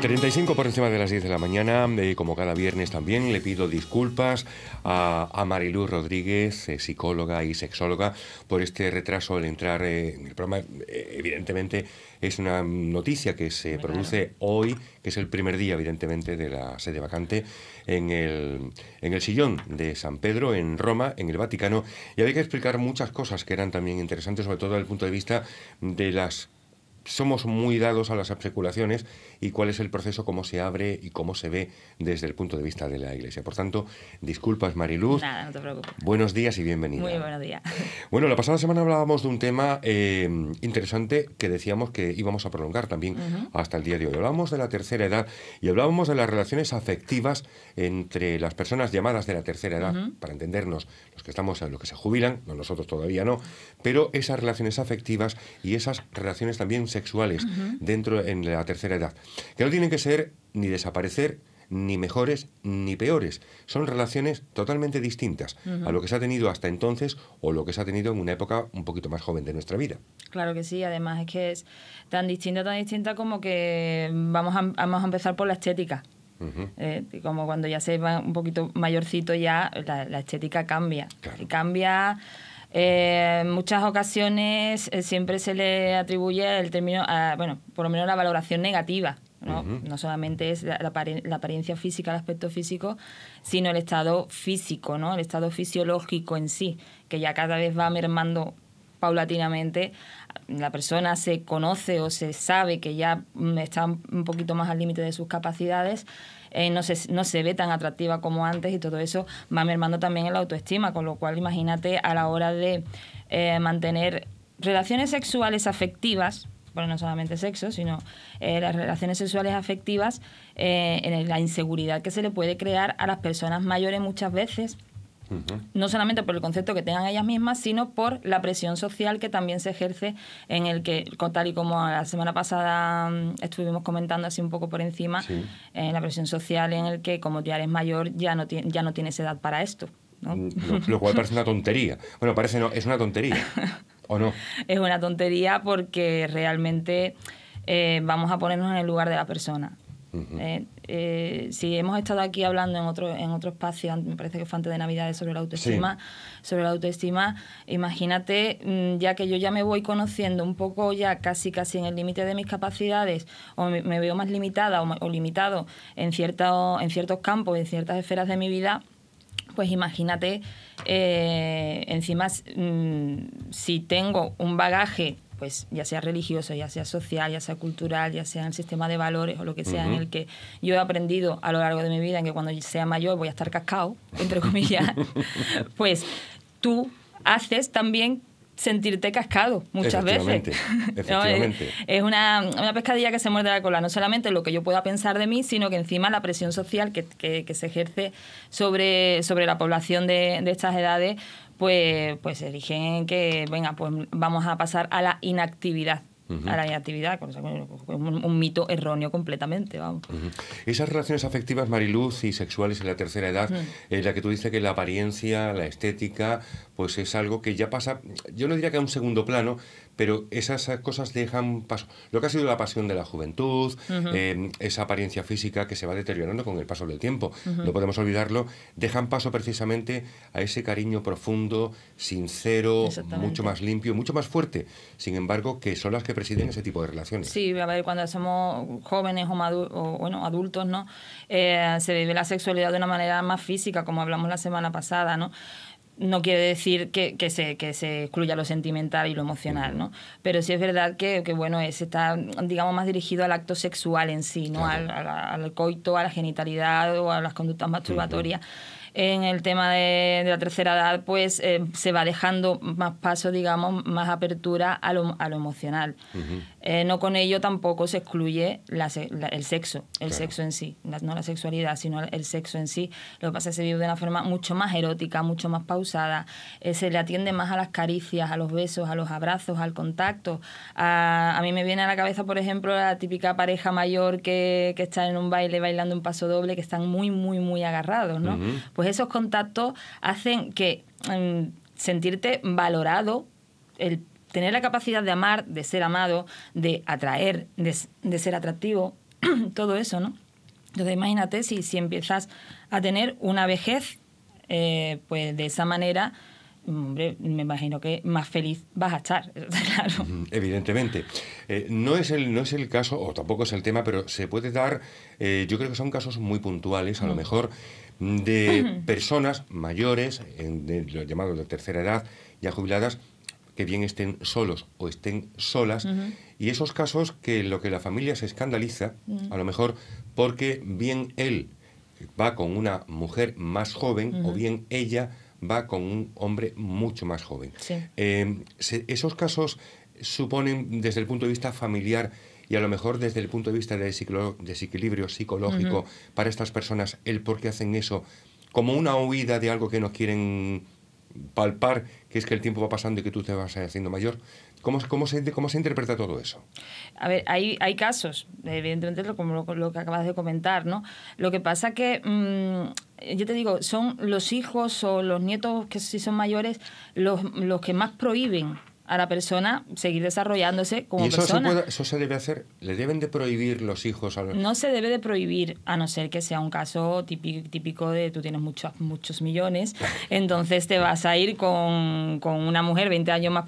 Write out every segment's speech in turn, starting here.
35 por encima de las 10 de la mañana, como cada viernes también, le pido disculpas a, a Mariluz Rodríguez, eh, psicóloga y sexóloga, por este retraso al entrar eh, en el programa. Eh, evidentemente es una noticia que se produce hoy, que es el primer día, evidentemente, de la sede vacante en en el sillón de San Pedro, en Roma, en el Vaticano. Y había que explicar muchas cosas que eran también interesantes, sobre todo desde el punto de vista de las somos muy dados a las especulaciones y cuál es el proceso, cómo se abre y cómo se ve desde el punto de vista de la Iglesia. Por tanto, disculpas Mariluz. Nada, no te preocupes. Buenos días y bienvenida. Muy buenos días. Bueno, la pasada semana hablábamos de un tema eh, interesante que decíamos que íbamos a prolongar también hasta el día de hoy. Hablábamos de la tercera edad y hablábamos de las relaciones afectivas entre las personas llamadas de la tercera edad, para entendernos, los que estamos, los que se jubilan, no nosotros todavía no, pero esas relaciones afectivas y esas relaciones también se sexuales dentro en la tercera edad, que no tienen que ser ni desaparecer, ni mejores ni peores. Son relaciones totalmente distintas a lo que se ha tenido hasta entonces o lo que se ha tenido en una época un poquito más joven de nuestra vida. Claro que sí, además es que es tan distinta, tan distinta como que vamos a, vamos a empezar por la estética. Eh, como cuando ya se va un poquito mayorcito ya, la, estética cambia. cambia eh, en muchas ocasiones eh, siempre se le atribuye el término, a, bueno, por lo menos la valoración negativa. No, no solamente es la, la, apariencia física, el aspecto físico, sino el estado físico, ¿no? el estado fisiológico en sí, que ya cada vez va mermando paulatinamente. La persona se conoce o se sabe que ya está un poquito más al límite de sus capacidades, eh, no, se, no se ve tan atractiva como antes y todo eso va mermando también en la autoestima, con lo cual imagínate a la hora de eh, mantener relaciones sexuales afectivas, bueno, no solamente sexo, sino eh, las relaciones sexuales afectivas, en la inseguridad que se le puede crear a las personas mayores muchas veces no solamente por el concepto que tengan ellas mismas, sino por la presión social que también se ejerce en el que, tal y como la semana pasada mm, estuvimos comentando así un poco por encima, en eh, la presión social en el que como ya eres mayor ya no, ya no tienes edad para esto. Mm, lo, cual parece una tontería. Bueno, parece no, es una tontería. ¿O no? Es una tontería porque realmente eh, vamos a ponernos en el lugar de la persona. Eh, eh, si hemos estado aquí hablando en otro, en otro espacio, me parece que fue antes de Navidades, sobre la autoestima, sobre la autoestima, imagínate, mm, ya que yo ya me voy conociendo un poco ya casi casi en el límite de mis capacidades, o me, veo más limitada o, limitado en, cierto, en ciertos campos, en ciertas esferas de mi vida, pues imagínate, eh, encima, mm, si tengo un bagaje pues ya sea religioso, ya sea social, ya sea cultural, ya sea el sistema de valores o lo que sea, en el que yo he aprendido a lo largo de mi vida, en que cuando sea mayor voy a estar cascado, entre comillas, pues tú haces también sentirte cascado muchas veces. Es una, una, pescadilla que se muerde la cola, no solamente lo que yo pueda pensar de mí, sino que encima la presión social que, se ejerce sobre, sobre la población de, de estas edades pues, pues eligen que, venga, pues vamos a pasar a la inactividad. a la inactividad, un, un, mito erróneo completamente, vamos. Esas relaciones afectivas, Mariluz, y sexuales en la tercera edad, en la que tú dices que la apariencia, la estética, pues es algo que ya pasa, yo no diría que a un segundo plano, pero esas cosas dejan paso. Lo que ha sido la pasión de la juventud, eh, esa apariencia física que se va deteriorando con el paso del tiempo, no podemos olvidarlo, dejan paso precisamente a ese cariño profundo, sincero, mucho más limpio, mucho más fuerte, sin embargo, que son las que presiden ese tipo de relaciones. Sí, a cuando somos jóvenes o, bueno, adultos, ¿no? Eh, se vive la sexualidad de una manera más física, como hablamos la semana pasada, ¿no? no quiere decir que, se, que se excluya lo sentimental y lo emocional, ¿no? Pero sí es verdad que, que bueno, es, está, digamos, más dirigido al acto sexual en sí, ¿no? Al, coito, a la genitalidad o a las conductas masturbatorias. En el tema de, la tercera edad, pues eh, se va dejando más paso, digamos, más apertura a lo, emocional. Eh, no con ello tampoco se excluye el sexo, el sexo en sí, no la sexualidad, sino el sexo en sí. Lo que pasa es que se vive de una forma mucho más erótica, mucho más pausada, eh, se le atiende más a las caricias, a los besos, a los abrazos, al contacto. A, mí me viene a la cabeza, por ejemplo, la típica pareja mayor que, que, está en un baile bailando un paso doble, que están muy, muy, muy agarrados, ¿no? Pues esos contactos hacen que mm, sentirte valorado el tener la capacidad de amar, de ser amado, de atraer, de, ser atractivo, todo eso, ¿no? Entonces imagínate si, si empiezas a tener una vejez, eh, pues de esa manera, mm, hombre, me imagino que más feliz vas a estar, claro. Evidentemente. Eh, no, es el, no es el caso, o tampoco es el tema, pero se puede dar, eh, yo creo que son casos muy puntuales, a lo mejor de personas mayores, en, de, los llamados de tercera edad, ya jubiladas, que bien estén solos o estén solas, y esos casos que lo que la familia se escandaliza, a lo mejor porque bien él va con una mujer más joven o bien ella va con un hombre mucho más joven. Em, esos casos suponen desde el punto de vista familiar y a lo mejor desde el punto de vista de desequilibrio psicológico para estas personas, el por qué hacen eso, como una huida de algo que no quieren palpar que es que el tiempo va pasando y que tú te vas eh, haciendo mayor. ¿Cómo, se, cómo se interpreta todo eso? A ver, hay, hay casos, evidentemente, como lo, que acabas de comentar, ¿no? Lo que pasa que, mm, yo te digo, son los hijos o los nietos que si son mayores los, los que más prohíben a la persona seguir desarrollándose como ¿Y eso persona. Se eso se debe hacer, le deben de prohibir los hijos a los... No se debe de prohibir, a no ser que sea un caso típico, típico de tú tienes muchos, muchos millones, entonces te vas a ir con, con una mujer 20 años más,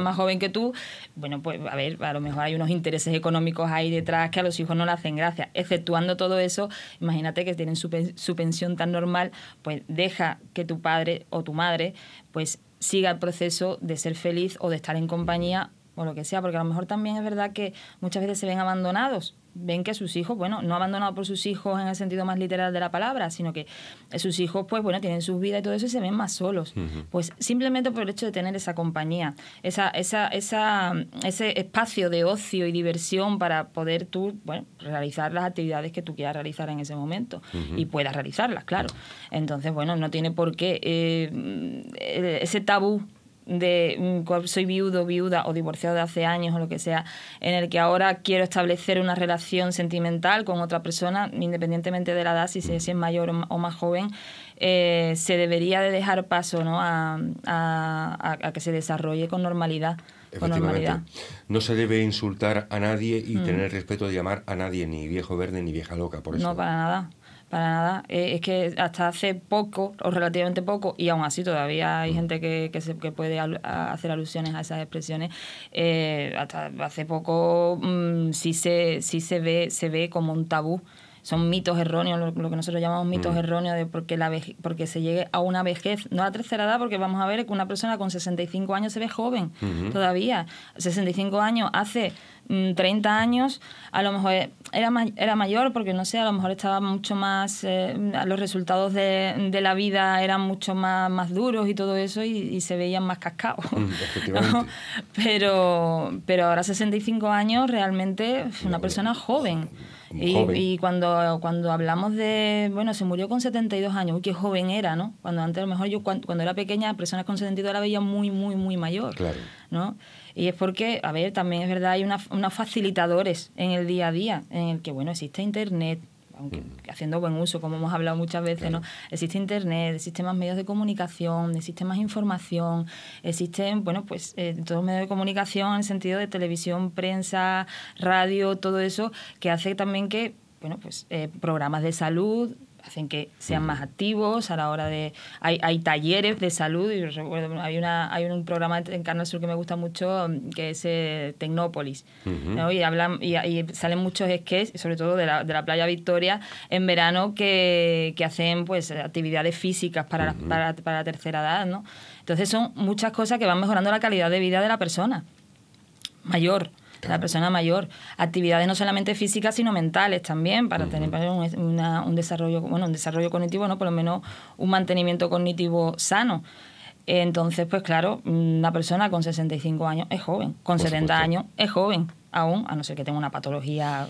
más, joven que tú. Bueno, pues a ver, a lo mejor hay unos intereses económicos ahí detrás que a los hijos no le hacen gracia. Exceptuando todo eso, imagínate que tienen su, su pensión tan normal, pues deja que tu padre o tu madre pues siga el proceso de ser feliz o de estar en compañía o lo que sea, porque a lo mejor también es verdad que muchas veces se ven abandonados, ven que sus hijos, bueno, no abandonados por sus hijos en el sentido más literal de la palabra, sino que sus hijos, pues bueno, tienen sus vidas y todo eso y se ven más solos. Pues simplemente por el hecho de tener esa compañía, esa, esa, esa, ese espacio de ocio y diversión para poder tú, bueno, realizar las actividades que tú quieras realizar en ese momento y puedas realizarlas, claro. Entonces, bueno, no tiene por qué eh, eh, ese tabú de mm, soy viudo, viuda o divorciado de hace años o lo que sea, en el que ahora quiero establecer una relación sentimental con otra persona, independientemente de la edad, si, es mayor o más joven, eh, se debería de dejar paso ¿no? a, a, que se desarrolle con normalidad. Efectivamente. No se debe insultar a nadie y mm. tener el respeto de llamar a nadie, ni viejo verde ni vieja loca, por eso. No, para nada. Para nada. Eh, es que hasta hace poco, o relativamente poco, y aún así todavía hay mm. gente que, que, puede hacer alusiones a esas expresiones, eh, hasta hace poco mm, sí, se, sí se, ve, se ve como un tabú son mitos erróneos, lo, que nosotros llamamos mitos mm. erróneos de porque, la porque se llegue a una vejez, no a la tercera edad, porque vamos a ver que una persona con 65 años se ve joven todavía. 65 años hace 30 mm, años, a lo mejor era, era mayor porque, no sé, a lo mejor estaba mucho más, eh, los resultados de, la vida eran mucho más, más duros y todo eso y, se veían más cascados. Mm, pero, pero ahora 65 años realmente una persona joven y, cuando, cuando hablamos de, bueno, se murió con 72 años, uy, qué joven era, ¿no? Cuando antes a lo mejor yo cuando, era pequeña, personas con 72 la veía muy, muy, muy mayor, claro. ¿no? Y es porque, a ver, también es verdad, hay unos facilitadores en el día a día, en el que, bueno, existe Internet, haciendo buen uso, como hemos hablado muchas veces, ¿no? Existe Internet, existen más medios de comunicación, ...existen más información, existen, bueno, pues eh, todos los medios de comunicación en el sentido de televisión, prensa, radio, todo eso, que hace también que, bueno, pues eh, programas de salud, hacen que sean más activos a la hora de... Hay, hay talleres de salud, y recuerdo, hay, una, hay un programa en Canal Sur que me gusta mucho, mm, que es eh, Tecnópolis, y, hablan, y, salen muchos esqués, sobre todo de la, playa Victoria, en verano que, hacen pues actividades físicas para, para, para la tercera edad, ¿no? Entonces son muchas cosas que van mejorando la calidad de vida de la persona mayor la persona mayor. Actividades no solamente físicas, sino mentales también, para tener un, un, desarrollo, bueno, un desarrollo cognitivo, no, por lo menos un mantenimiento cognitivo sano. Entonces, pues claro, una persona con 65 años es joven, con 70 años es joven aún, a no ser que tenga una patología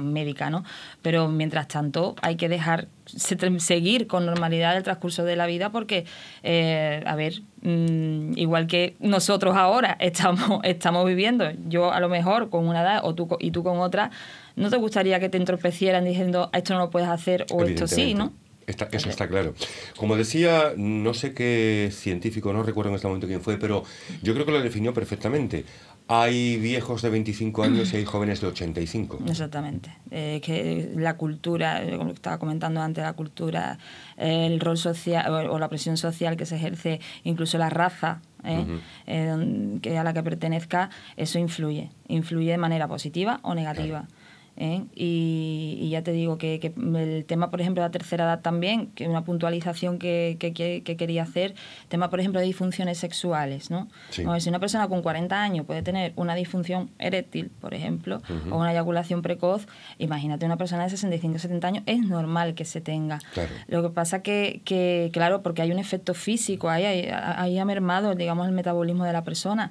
médica, ¿no? Pero mientras tanto hay que dejar seguir con normalidad el transcurso de la vida porque, eh, a ver, mm, igual que nosotros ahora estamos, estamos viviendo, yo a lo mejor con una edad o tú, y tú con otra, ¿no te gustaría que te entorpecieran diciendo ah, esto no lo puedes hacer o esto sí, ¿no? Está, eso está claro. Como decía, no sé qué científico, no recuerdo en este momento quién fue, pero yo creo que lo definió perfectamente hay viejos de 25 años y hay jóvenes de 85. Exactamente. Eh, que la cultura, eh, como estaba comentando antes, la cultura, el rol social o, la presión social que se ejerce, incluso la raza ¿eh? a la que pertenezca, eso influye. Influye de manera positiva o negativa. ¿eh? Y, ya te digo que, el tema, por ejemplo, de la tercera edad también, que una puntualización que, que, quería hacer, tema, por ejemplo, de disfunciones sexuales. ¿no? si una persona con 40 años puede tener una disfunción eréctil, por ejemplo, o una eyaculación precoz, imagínate una persona de 65 70 años, es normal que se tenga. Lo que pasa que, que, claro, porque hay un efecto físico, ahí, ahí, ahí ha mermado, digamos, el metabolismo de la persona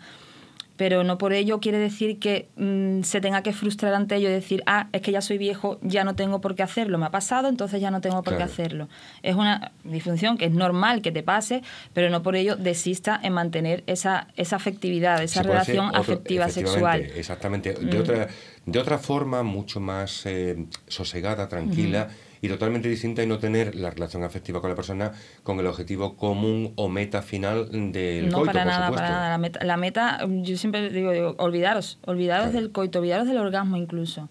pero no por ello quiere decir que mm, se tenga que frustrar ante ello y decir, ah, es que ya soy viejo, ya no tengo por qué hacerlo, me ha pasado, entonces ya no tengo por qué hacerlo. Es una disfunción que es normal que te pase, pero no por ello desista en mantener esa, esa afectividad, esa relación afectiva sexual. Exactamente, de, mm. otra, de otra forma mucho más eh, sosegada, tranquila y totalmente distinta y no tener la relación afectiva con la persona con el objetivo común o meta final del no, coito, para nada, Para nada. La meta, la meta, yo siempre digo, olvidaros, olvidaros del coito, olvidaros del orgasmo incluso.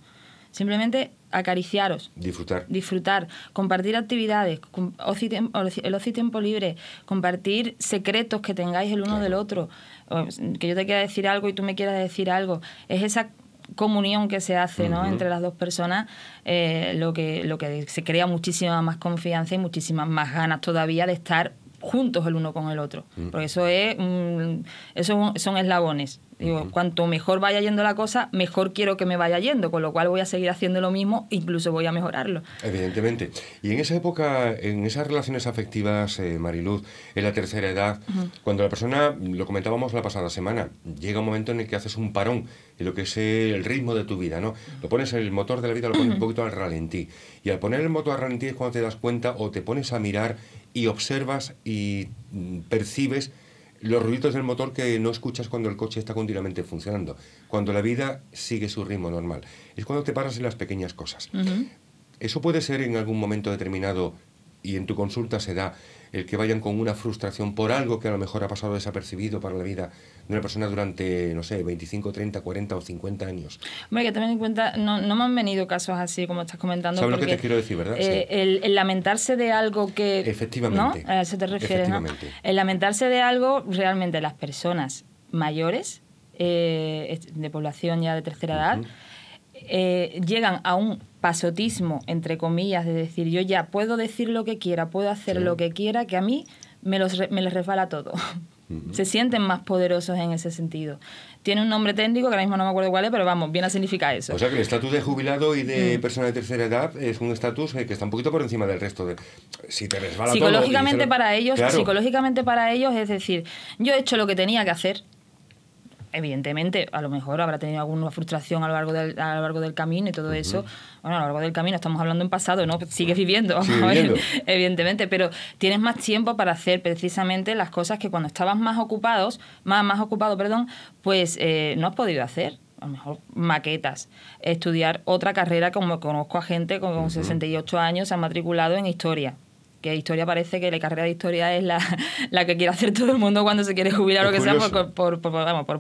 Simplemente acariciaros. Disfrutar. Disfrutar. Compartir actividades, el ocio y tiempo libre, compartir secretos que tengáis el uno del otro. Que yo te quiera decir algo y tú me quieras decir algo. Es esa comunión que se hace ¿no? entre las dos personas, eh, lo, que, lo que se crea muchísima más confianza y muchísimas más ganas todavía de estar juntos el uno con el otro. Mm. Porque eso es eso son eslabones. Digo, cuanto mejor vaya yendo la cosa, mejor quiero que me vaya yendo, con lo cual voy a seguir haciendo lo mismo, incluso voy a mejorarlo. Evidentemente. Y en esa época, en esas relaciones afectivas, eh, Mariluz, en la tercera edad, cuando la persona, lo comentábamos la pasada semana, llega un momento en el que haces un parón en lo que es el ritmo de tu vida, ¿no? Lo pones el motor de la vida, lo pones un poquito al ralentí. Y al poner el motor al ralentí es cuando te das cuenta o te pones a mirar y observas y mm, percibes los ruidos del motor que no escuchas cuando el coche está continuamente funcionando, cuando la vida sigue su ritmo normal. Es cuando te paras en las pequeñas cosas. Eso puede ser en algún momento determinado y en tu consulta se da el que vayan con una frustración por algo que a lo mejor ha pasado desapercibido para la vida de una persona durante, no sé, 25, 30, 40 o 50 años. Hombre, que también en cuenta, no, no me han venido casos así como estás comentando. ¿Sabes lo que te quiero decir, verdad? Eh, el, lamentarse de algo que... Efectivamente. ¿no? A eso te refieres, ¿no? El lamentarse de algo, realmente las personas mayores, eh, de población ya de tercera edad, eh, llegan a un pasotismo, entre comillas, de decir yo ya puedo decir lo que quiera, puedo hacer lo que quiera, que a mí me, los, me les resbala todo. Se sienten más poderosos en ese sentido. Tiene un nombre técnico que ahora mismo no me acuerdo cuál es, pero vamos, viene a significar eso. O sea que el estatus de jubilado y de mm. persona de tercera edad es un estatus eh, que está un poquito por encima del resto. De, si te resbala psicológicamente todo, para ellos, Psicológicamente para ellos es decir, yo he hecho lo que tenía que hacer, evidentemente, a lo mejor habrá tenido alguna frustración a lo largo del, a lo largo del camino y todo eso. Bueno, a lo largo del camino estamos hablando en pasado, ¿no? Sigues viviendo, vamos A ver, evidentemente, pero tienes más tiempo para hacer precisamente las cosas que cuando estabas más ocupados, más, más ocupado, perdón, pues eh, no has podido hacer a lo mejor maquetas, estudiar otra carrera, como conozco a gente con, 68 años, se han matriculado en historia que historia parece que la carrera de historia es la, que quiere hacer todo el mundo cuando se quiere jubilar o lo que sea, pues, por,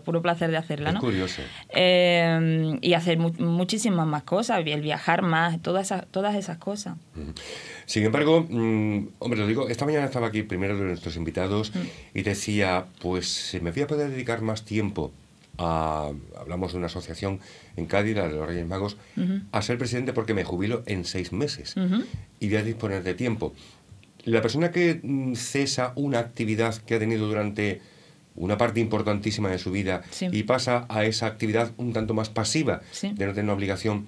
puro placer de hacerla. ¿no? Es curioso. Eh, y hacer muchísimas más cosas, el viajar más, todas esas, todas esas cosas. Sin embargo, mm, hombre, lo digo, esta mañana estaba aquí primero de nuestros invitados mm. y decía, pues me voy a poder dedicar más tiempo a, hablamos de una asociación en Cádiz, la de los Reyes Magos, a ser presidente porque me jubilo en seis meses y voy a disponer de tiempo. La persona que mm, cesa una actividad que ha tenido durante una parte importantísima de su vida y pasa a esa actividad un tanto más pasiva, de no tener una obligación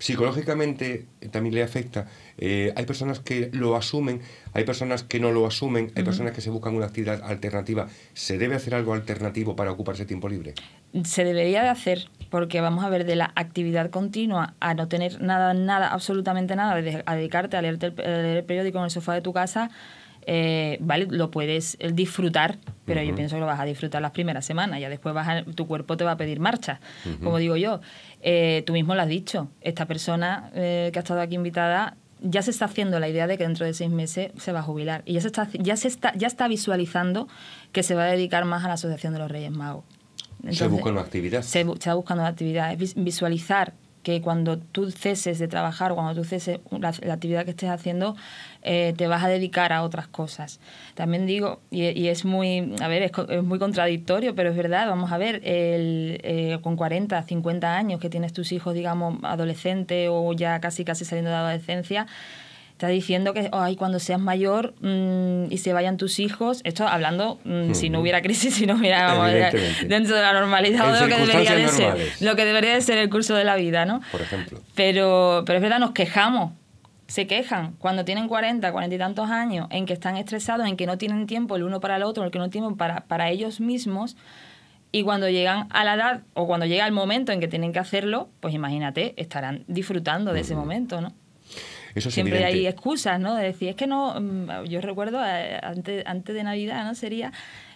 psicológicamente eh, también le afecta. Eh, hay personas que lo asumen, hay personas que no lo asumen, hay personas que se buscan una actividad alternativa. ¿Se debe hacer algo alternativo para ocuparse tiempo libre? Se debería de hacer, porque vamos a ver, de la actividad continua a no tener nada, nada, absolutamente nada, a dedicarte a, a leer el periódico en el sofá de tu casa, eh, vale, lo puedes eh, disfrutar, pero yo pienso que lo vas a disfrutar las primeras semanas, ya después vas a, tu cuerpo te va a pedir marcha, como digo yo. Eh, tú mismo lo has dicho, esta persona que ha estado aquí invitada ya se está haciendo la idea de que dentro de seis meses se va a jubilar y ya se está, ya se está, ya está visualizando que se va a dedicar más a la Asociación de los Reyes Magos. se busca una actividad. Se, está buscando una actividad. visualizar que cuando tú ceses de trabajar, cuando tú ceses la, actividad que estés haciendo, eh, te vas a dedicar a otras cosas. También digo, y, es muy, a ver, es, muy contradictorio, pero es verdad, vamos a ver, el, eh, con 40, 50 años que tienes tus hijos, digamos, adolescentes o ya casi casi saliendo de la adolescencia, está diciendo que ay cuando seas mayor mm, y se vayan tus hijos esto hablando mm, si no hubiera crisis si no hubiera dentro de la normalidad de lo que debería de ser lo que debería de ser el curso de la vida no por ejemplo pero pero es verdad nos quejamos se quejan cuando tienen 40, 40 y tantos años, en que están estresados, en que no tienen tiempo el uno para el otro, en que no tienen para, para ellos mismos, y cuando llegan a la edad o cuando llega el momento en que tienen que hacerlo, pues imagínate, estarán disfrutando de ese momento, ¿no? Siempre hay excusas, ¿no? De decir, es que no, mm, yo recuerdo eh, antes, de Navidad, ¿no? Sería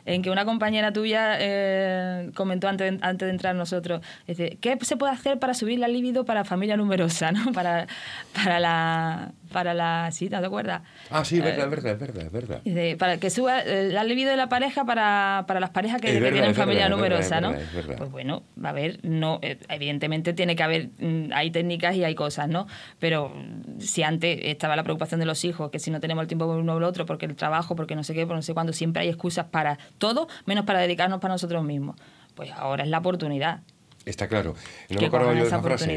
en que una compañera tuya eh, comentó antes, antes de entrar nosotros, dice, ¿qué se puede hacer para subir la libido para familia numerosa, ¿no? Para, para la para la cita, ¿de acuerdas? Ah, sí, verdad, verdad, eh, es verdad, verdad. para que suba eh, la libido de la pareja para, las parejas que, tienen familia numerosa, ¿no? Pues bueno, a ver, no, eh, evidentemente tiene que haber, mm, hay técnicas y hay cosas, ¿no? Pero mm, si antes estaba la preocupación de los hijos, que si no tenemos el tiempo uno o el otro, porque el trabajo, porque no sé qué, por no sé cuándo, siempre hay excusas para todo, menos para dedicarnos para nosotros mismos. Pues ahora es la oportunidad. Está claro. No me acuerdo yo de frase.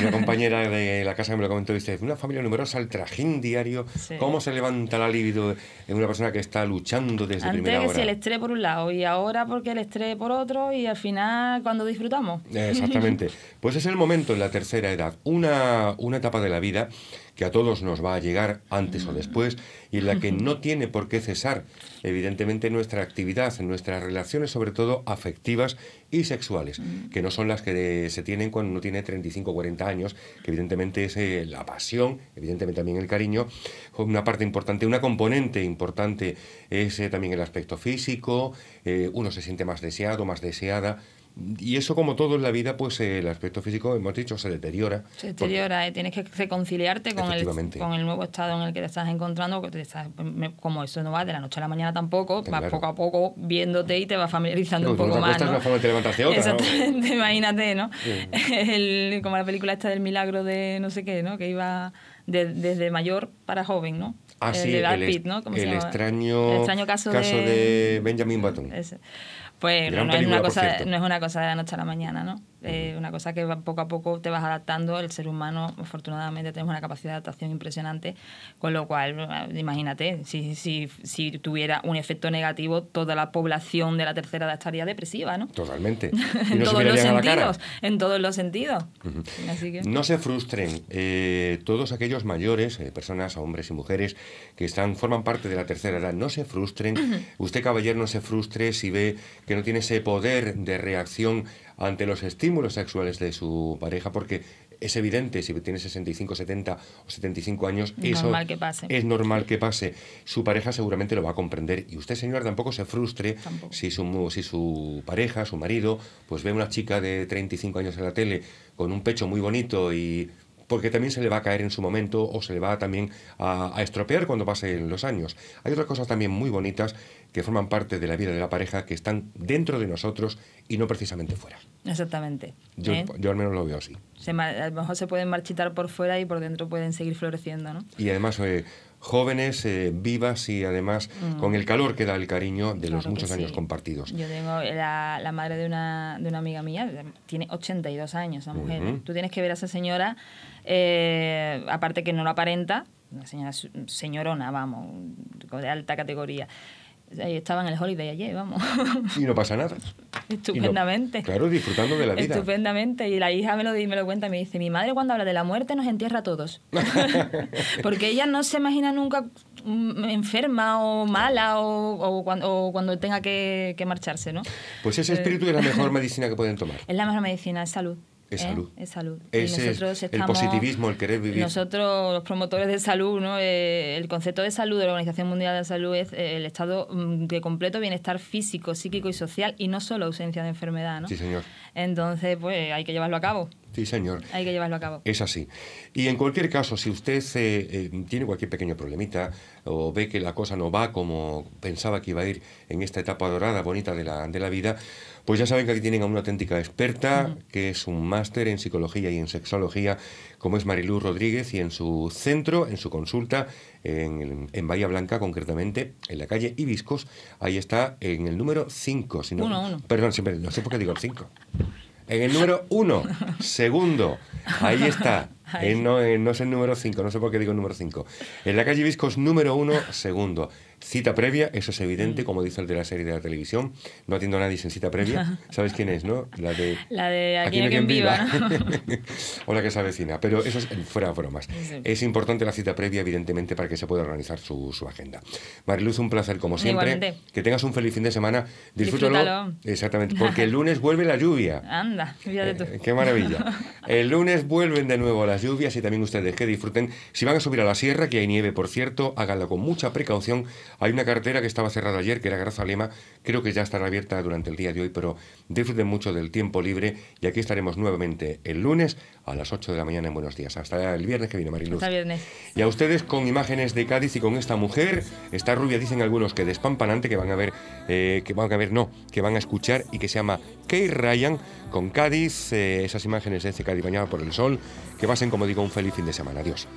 una compañera de la casa que me lo comentó dice, una familia numerosa, el trajín diario, cómo se levanta la libido ...en una persona que está luchando desde Antes primera hora? si el estrés por un lado y ahora porque el estrés por otro y al final cuando disfrutamos. Exactamente. pues es el momento en la tercera edad, una, una etapa de la vida que a todos nos va a llegar antes o mm. después y en la que no tiene por qué cesar, evidentemente, nuestra actividad, nuestras relaciones, sobre todo afectivas y sexuales, mm. que no son las que se tienen cuando uno tiene 35 o 40 años, que evidentemente es eh, la pasión, evidentemente también el cariño, una parte importante, una componente importante es eh, también el aspecto físico, eh, uno se siente más deseado, más deseada. Y eso, como todo en la vida, pues eh, el aspecto físico, hemos dicho, se deteriora. Se deteriora, eh, tienes que reconciliarte con el, con el nuevo estado en el que te estás encontrando, porque te como eso no va de la noche a la mañana tampoco, va vas poco a poco viéndote y te vas familiarizando un poco más. ¿no? de otra, Exactamente, imagínate, ¿no? El, como la película esta del milagro de no sé qué, ¿no? Que iba de, desde mayor para joven, ¿no? Ah, el, sí, el, extraño, caso, de... de Benjamin Button. Ese. Pues no, es una cosa, no es una cosa de la noche a la mañana, ¿no? Eh, una cosa que poco a poco te vas adaptando. El ser humano, afortunadamente, tenemos una capacidad de adaptación impresionante, con lo cual, eh, imagínate, si, si, si tuviera un efecto negativo, toda la población de la tercera edad estaría depresiva, ¿no? Totalmente. en, todos los sentidos, en todos los sentidos, No se frustren eh, todos aquellos mayores, personas, hombres y mujeres, que están forman parte de la tercera edad, no se frustren. Usted, caballero, no se frustre si ve que no tiene ese poder de reacción ante los estímulos sexuales de su pareja, porque es evidente, si tiene 65, 70 o 75 años, eso es normal que pase. Su pareja seguramente lo va a comprender. Y usted, señor tampoco se frustre Si, su, si su pareja, su marido, pues ve a una chica de 35 años en la tele con un pecho muy bonito y porque también se le va a caer en su momento o se le va también a, a, estropear cuando pasen los años. Hay otras cosas también muy bonitas que forman parte de la vida de la pareja, que están dentro de nosotros y no precisamente fuera. Exactamente. Yo, ¿eh? al menos lo veo así. a lo mejor se pueden marchitar por fuera y por dentro pueden seguir floreciendo, ¿no? Y además eh, jóvenes, eh, vivas y además mm. con el calor que da el cariño de los muchos años compartidos. Yo tengo la, madre de una, amiga mía, tiene 82 años la mujer. Tú tienes que ver a esa señora, aparte que no lo aparenta, una señora señorona, vamos, de alta categoría estaba en el holiday ayer, vamos. Y no pasa nada. Estupendamente. claro, disfrutando de la vida. Estupendamente. Y la hija me lo, me lo cuenta y me dice, mi madre cuando habla de la muerte nos entierra a todos. Porque ella no se imagina nunca mm, enferma o mala o, cuando, cuando, tenga que, que, marcharse, ¿no? Pues ese eh. espíritu es la mejor medicina que pueden tomar. Es la mejor medicina, es salud es ¿Eh? salud. Es salud. el positivismo, el querer vivir. Nosotros, los promotores de salud, ¿no? Eh, el concepto de salud de la Organización Mundial de la Salud es eh, el estado mm, de completo bienestar físico, psíquico y social y no solo ausencia de enfermedad. ¿no? Sí, señor. Entonces, pues hay que llevarlo a cabo. Sí, señor. Hay que llevarlo a cabo. Es así. Y en cualquier caso, si usted eh, eh, tiene cualquier pequeño problemita o ve que la cosa no va como pensaba que iba a ir en esta etapa dorada, bonita de la, de la vida, pues ya saben que aquí tienen a una auténtica experta, que es un máster en psicología y en sexología, como es Mariluz Rodríguez, y en su centro, en su consulta, en, Bahía Blanca, concretamente, en la calle Ibiscos, ahí está en el número 5. no, uno, Perdón, siempre, no sé por qué digo el 5. En el número uno, segundo. Ahí está. no, no es el número cinco, no sé por qué digo número cinco. En la calle Viscos, número uno, segundo cita previa, eso es evidente, mm. como dice el de la serie de la televisión. No atiendo a nadie sin cita previa. ¿Sabes quién es, no? La de... La de Aquí, en viva. viva. o la que se avecina. Pero eso es fuera bromas. Es importante la cita previa, evidentemente, para que se pueda organizar su, agenda. Mariluz, un placer como siempre. Que tengas un feliz fin de semana. Disfrútalo. Exactamente, porque el lunes vuelve la lluvia. Anda, tú. Eh, qué maravilla. El lunes vuelven de nuevo las lluvias y también ustedes que disfruten. Si van a subir a la sierra, que hay nieve, por cierto, háganlo con mucha precaución hay una carretera que estaba cerrada ayer, que era lema creo que ya estará abierta durante el día de hoy, pero disfruten mucho del tiempo libre y aquí estaremos nuevamente el lunes a las 8 de la mañana en Buenos Días. Hasta el viernes que viene, Mariluz. Hasta viernes. Y a ustedes con imágenes de Cádiz y con esta mujer, esta rubia, dicen algunos que despampanante, que van a ver, eh, que van a ver, no, que van a escuchar y que se llama Kay Ryan con Cádiz, eh, esas imágenes de ese Cádiz bañado por el sol. Que pasen, como digo, un feliz fin de semana. Adiós.